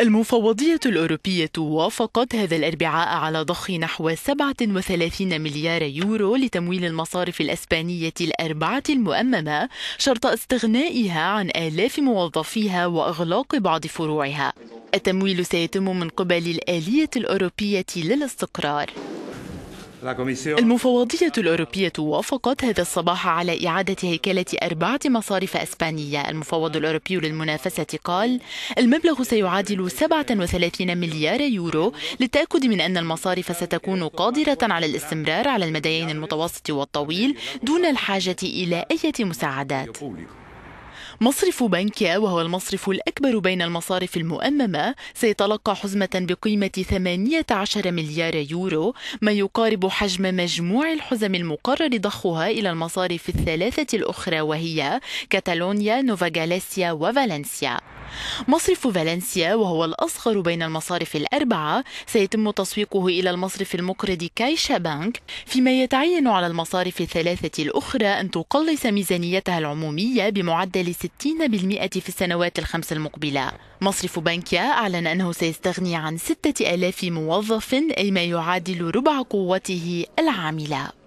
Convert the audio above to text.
المفوضية الأوروبية وافقت هذا الأربعاء على ضخ نحو 37 مليار يورو لتمويل المصارف الأسبانية الأربعة المؤممة شرط استغنائها عن آلاف موظفيها وإغلاق بعض فروعها التمويل سيتم من قبل الآلية الأوروبية للاستقرار المفوضية الأوروبية وافقت هذا الصباح على إعادة هيكلة أربعة مصارف أسبانية المفوض الأوروبي للمنافسة قال المبلغ سيعادل 37 مليار يورو للتأكد من أن المصارف ستكون قادرة على الاستمرار على المديين المتوسط والطويل دون الحاجة إلى أي مساعدات مصرف بنكيا وهو المصرف الأكبر بين المصارف المؤممة سيتلقى حزمة بقيمة 18 مليار يورو ما يقارب حجم مجموع الحزم المقرر ضخها إلى المصارف الثلاثة الأخرى وهي كاتالونيا، نوفا غاليسيا وفالنسيا مصرف فالنسيا وهو الأصغر بين المصارف الأربعة سيتم تسويقه إلى المصرف المقرض كايشا بانك فيما يتعين على المصارف الثلاثة الأخرى أن تقلص ميزانيتها العمومية بمعدل 60% في السنوات الخمس المقبلة مصرف بنكيا أعلن أنه سيستغني عن 6000 موظف أي ما يعادل ربع قوته العاملة